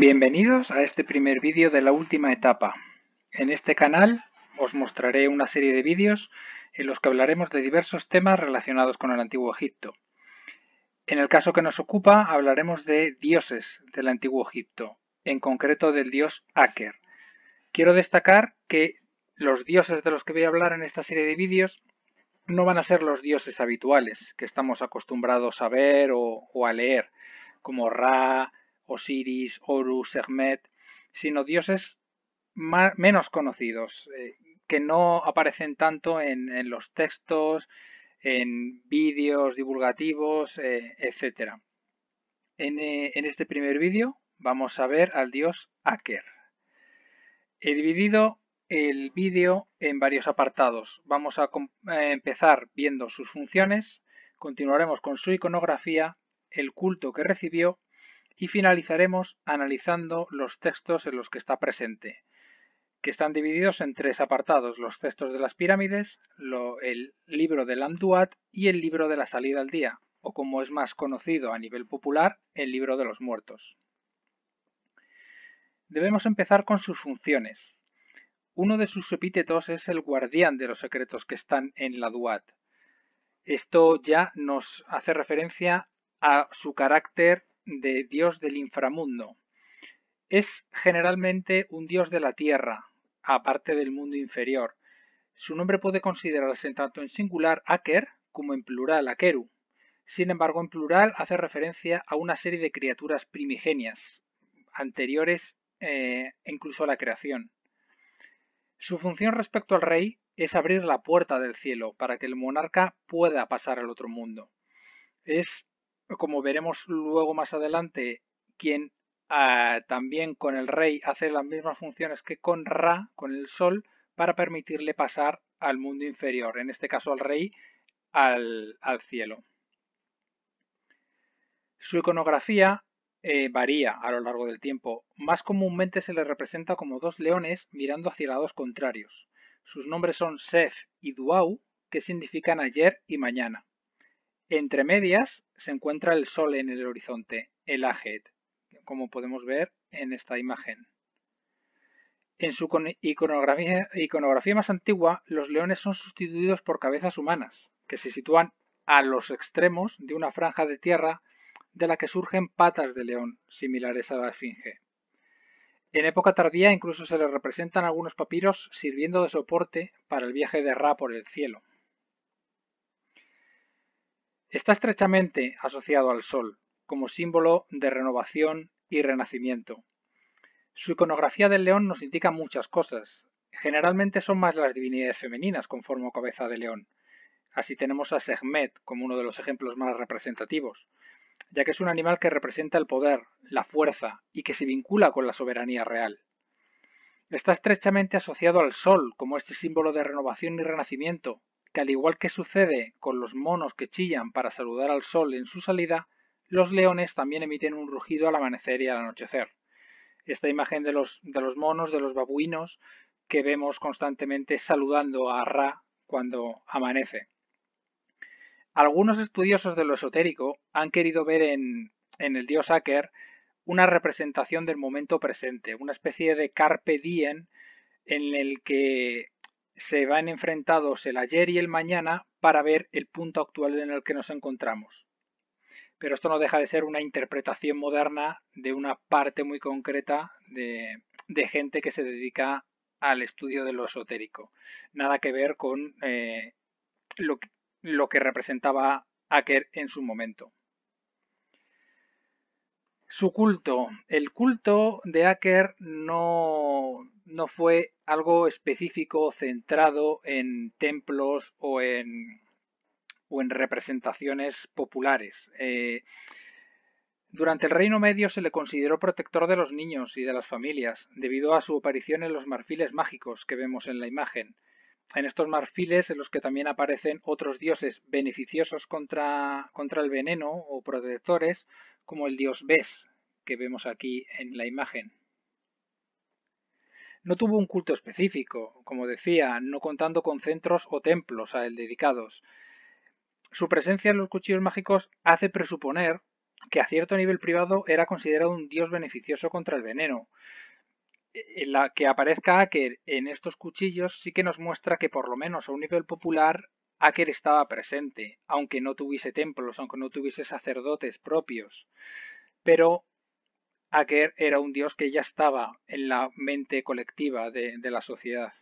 Bienvenidos a este primer vídeo de la última etapa. En este canal os mostraré una serie de vídeos en los que hablaremos de diversos temas relacionados con el Antiguo Egipto. En el caso que nos ocupa hablaremos de dioses del Antiguo Egipto, en concreto del dios Aker. Quiero destacar que los dioses de los que voy a hablar en esta serie de vídeos no van a ser los dioses habituales que estamos acostumbrados a ver o, a leer, como Ra, Osiris, Horus, Sermet, sino dioses menos conocidos, eh, que no aparecen tanto en, los textos, en vídeos divulgativos, eh, etc. En, eh, en, este primer vídeo vamos a ver al dios Aker. He dividido el vídeo en varios apartados. Vamos a empezar viendo sus funciones, continuaremos con su iconografía, el culto que recibió y finalizaremos analizando los textos en los que está presente, que están divididos en tres apartados, los textos de las pirámides, el libro de Duat y el libro de la salida al día, o como es más conocido a nivel popular, el libro de los muertos. Debemos empezar con sus funciones. Uno de sus epítetos es el guardián de los secretos que están en la Duat. Esto ya nos hace referencia a su carácter de dios del inframundo. Es generalmente un dios de la tierra, aparte del mundo inferior. Su nombre puede considerarse tanto en singular Aker como en plural Akeru. Sin embargo, en plural hace referencia a una serie de criaturas primigenias, anteriores eh, incluso a la creación. Su función respecto al rey es abrir la puerta del cielo para que el monarca pueda pasar al otro mundo. Es como veremos luego más adelante, quien ah, también con el rey hace las mismas funciones que con Ra, con el sol, para permitirle pasar al mundo inferior, en este caso al rey, al, cielo. Su iconografía eh, varía a lo largo del tiempo. Más comúnmente se le representa como dos leones mirando hacia lados contrarios. Sus nombres son Sef y Duau, que significan ayer y mañana. Entre medias se encuentra el Sol en el horizonte, el Ajet, como podemos ver en esta imagen. En su iconografía, iconografía, más antigua, los leones son sustituidos por cabezas humanas, que se sitúan a los extremos de una franja de tierra de la que surgen patas de león, similares a la esfinge. En época tardía incluso se les representan algunos papiros sirviendo de soporte para el viaje de Ra por el cielo. Está estrechamente asociado al sol como símbolo de renovación y renacimiento. Su iconografía del león nos indica muchas cosas. Generalmente son más las divinidades femeninas con forma o cabeza de león. Así tenemos a Sehmet como uno de los ejemplos más representativos, ya que es un animal que representa el poder, la fuerza y que se vincula con la soberanía real. Está estrechamente asociado al sol como este símbolo de renovación y renacimiento, que al igual que sucede con los monos que chillan para saludar al sol en su salida, los leones también emiten un rugido al amanecer y al anochecer. Esta imagen de los, de los monos, de los babuinos, que vemos constantemente saludando a Ra cuando amanece. Algunos estudiosos de lo esotérico han querido ver en, en el dios Aker una representación del momento presente, una especie de carpe diem en el que se van enfrentados el ayer y el mañana para ver el punto actual en el que nos encontramos. Pero esto no deja de ser una interpretación moderna de una parte muy concreta de, gente que se dedica al estudio de lo esotérico. Nada que ver con eh, lo, que, lo que representaba Acker en su momento. Su culto. El culto de Aker no, fue algo específico centrado en templos o en, o en representaciones populares. Eh, durante el Reino Medio se le consideró protector de los niños y de las familias, debido a su aparición en los marfiles mágicos que vemos en la imagen. En estos marfiles en los que también aparecen otros dioses beneficiosos contra, contra el veneno o protectores, como el dios Bes que vemos aquí en la imagen. No tuvo un culto específico, como decía, no contando con centros o templos a él dedicados. Su presencia en los cuchillos mágicos hace presuponer que a cierto nivel privado era considerado un dios beneficioso contra el veneno. la que aparezca Aker en estos cuchillos sí que nos muestra que por lo menos a un nivel popular Aker estaba presente, aunque no tuviese templos, aunque no tuviese sacerdotes propios. Pero Aker era un dios que ya estaba en la mente colectiva de, la sociedad.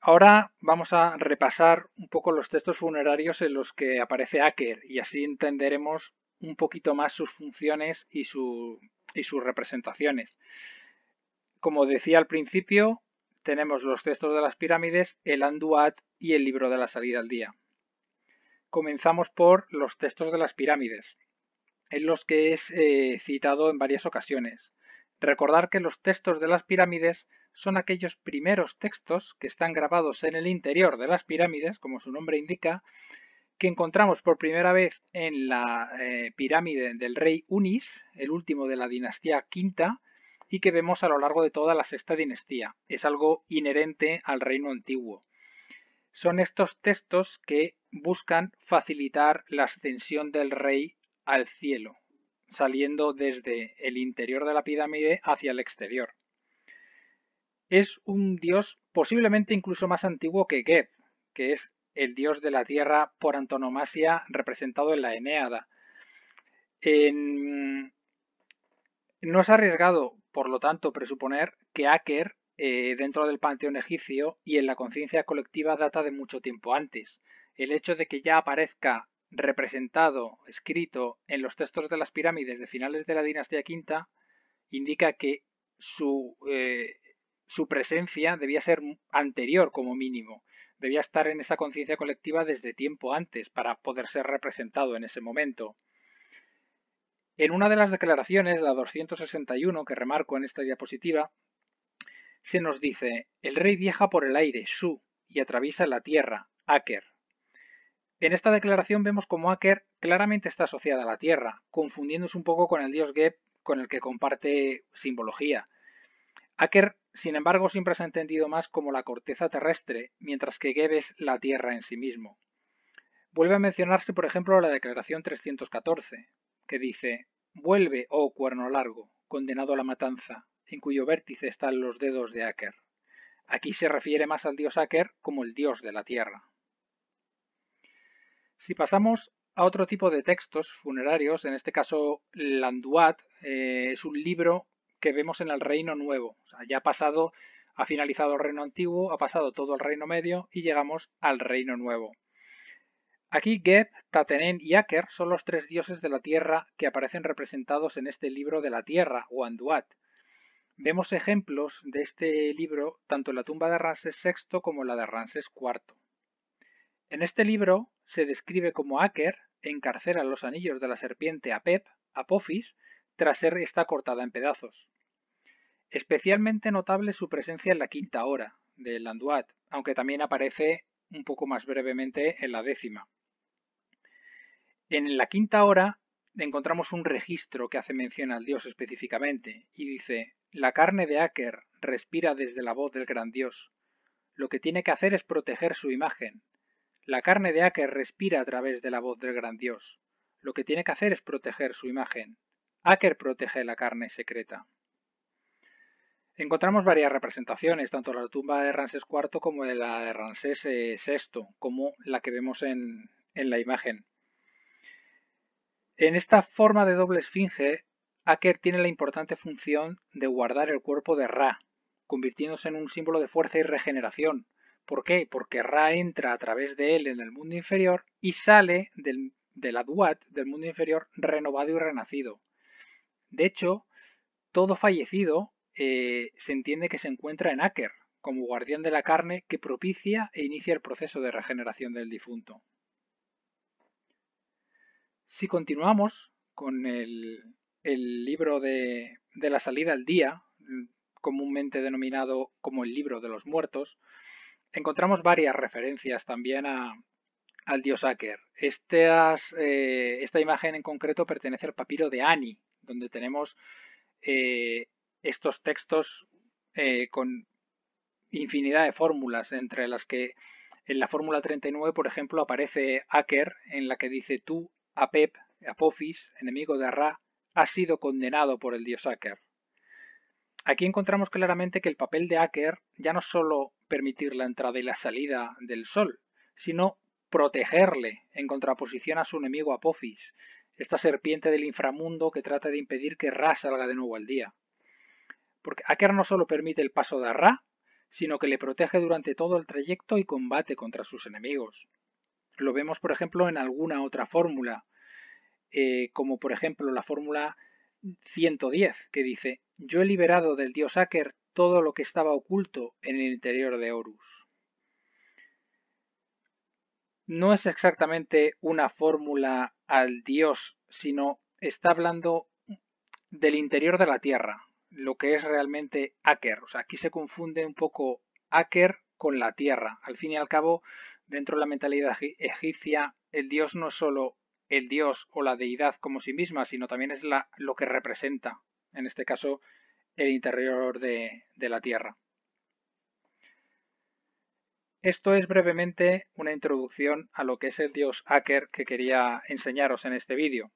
Ahora vamos a repasar un poco los textos funerarios en los que aparece Aker y así entenderemos un poquito más sus funciones y sus representaciones. Como decía al principio, tenemos los textos de las pirámides, el Anduat y el libro de la salida al día. Comenzamos por los textos de las pirámides, en los que es eh, citado en varias ocasiones. Recordar que los textos de las pirámides son aquellos primeros textos que están grabados en el interior de las pirámides, como su nombre indica, que encontramos por primera vez en la eh, pirámide del rey Unis, el último de la dinastía quinta, y que vemos a lo largo de toda la sexta dinastía. Es algo inherente al reino antiguo. Son estos textos que buscan facilitar la ascensión del rey al cielo, saliendo desde el interior de la pirámide hacia el exterior. Es un dios posiblemente incluso más antiguo que Geb, que es el dios de la tierra por antonomasia representado en la Eneada. No es arriesgado por lo tanto, presuponer que Aker, eh, dentro del panteón egipcio y en la conciencia colectiva, data de mucho tiempo antes. El hecho de que ya aparezca representado, escrito en los textos de las pirámides de finales de la dinastía quinta, indica que su eh, presencia debía ser anterior como mínimo, debía estar en esa conciencia colectiva desde tiempo antes para poder ser representado en ese momento. En una de las declaraciones, la 261, que remarco en esta diapositiva, se nos dice, el rey viaja por el aire, su, y atraviesa la tierra, Aker. En esta declaración vemos como Aker claramente está asociada a la tierra, confundiéndose un poco con el dios Geb con el que comparte simbología. Aker, sin embargo, siempre se ha entendido más como la corteza terrestre, mientras que Geb es la tierra en sí mismo. Vuelve a mencionarse, por ejemplo, la declaración 314, que dice, Vuelve, oh cuerno largo, condenado a la matanza, en cuyo vértice están los dedos de Aker. Aquí se refiere más al dios Aker como el dios de la tierra. Si pasamos a otro tipo de textos funerarios, en este caso Landuat, eh, es un libro que vemos en el Reino Nuevo. ya ha pasado, ha finalizado el Reino Antiguo, ha pasado todo el Reino Medio y llegamos al Reino Nuevo. Aquí Geb, Tatenen y Aker son los tres dioses de la tierra que aparecen representados en este libro de la tierra, o Anduat. Vemos ejemplos de este libro tanto en la tumba de Ramsés VI como en la de Ramsés IV. En este libro se describe cómo Aker encarcela los anillos de la serpiente Apep, Apophis, tras ser esta cortada en pedazos. Especialmente notable su presencia en la quinta hora del Anduat, aunque también aparece un poco más brevemente en la décima. En la quinta hora encontramos un registro que hace mención al dios específicamente y dice, la carne de Aker respira desde la voz del gran dios. Lo que tiene que hacer es proteger su imagen. La carne de Aker respira a través de la voz del gran dios. Lo que tiene que hacer es proteger su imagen. Aker protege la carne secreta. Encontramos varias representaciones, tanto de la tumba de Ramsés IV como de la de Ramsés VI, eh, como la que vemos en, en la imagen. En esta forma de doble esfinge, Aker tiene la importante función de guardar el cuerpo de Ra, convirtiéndose en un símbolo de fuerza y regeneración. ¿Por qué? Porque Ra entra a través de él en el mundo inferior y sale del, la Duat del mundo inferior, renovado y renacido. De hecho, todo fallecido eh, se entiende que se encuentra en Aker, como guardián de la carne que propicia e inicia el proceso de regeneración del difunto. Si continuamos con el, libro de, la salida al día, mm, comúnmente denominado como el libro de los muertos, encontramos varias referencias también al dios Aker. Eh, esta imagen en concreto pertenece al papiro de Ani, donde tenemos eh, estos textos eh, con infinidad de fórmulas, entre las que en la fórmula 39, por ejemplo, aparece Aker, en la que dice tú Apep, Apophis, enemigo de Ra, ha sido condenado por el dios Aker. Aquí encontramos claramente que el papel de Aker ya no solo permitir la entrada y la salida del sol, sino protegerle en contraposición a su enemigo Apophis, esta serpiente del inframundo que trata de impedir que Ra salga de nuevo al día. Porque Aker no solo permite el paso de Ra, sino que le protege durante todo el trayecto y combate contra sus enemigos lo vemos, por ejemplo, en alguna otra fórmula, eh, como por ejemplo la fórmula 110, que dice, yo he liberado del dios Aker todo lo que estaba oculto en el interior de Horus. No es exactamente una fórmula al dios, sino está hablando del interior de la Tierra, lo que es realmente Aker. O sea, aquí se confunde un poco Aker con la Tierra. Al fin y al cabo, dentro de la mentalidad egipcia, el dios no es solo el dios o la deidad como sí misma, sino también es la, lo que representa, en este caso, el interior de, de la tierra. Esto es brevemente una introducción a lo que es el dios Aker que quería enseñaros en este vídeo.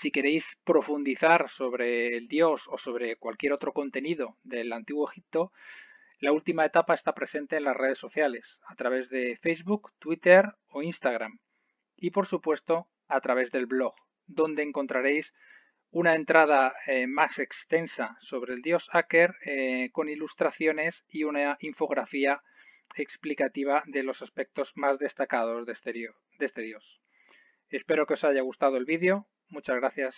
Si queréis profundizar sobre el dios o sobre cualquier otro contenido del antiguo Egipto, la última etapa está presente en las redes sociales, a través de Facebook, Twitter o Instagram, y por supuesto a través del blog, donde encontraréis una entrada eh, más extensa sobre el dios hacker eh, con ilustraciones y una infografía explicativa de los aspectos más destacados de este, este dios. Espero que os haya gustado el vídeo. Muchas gracias.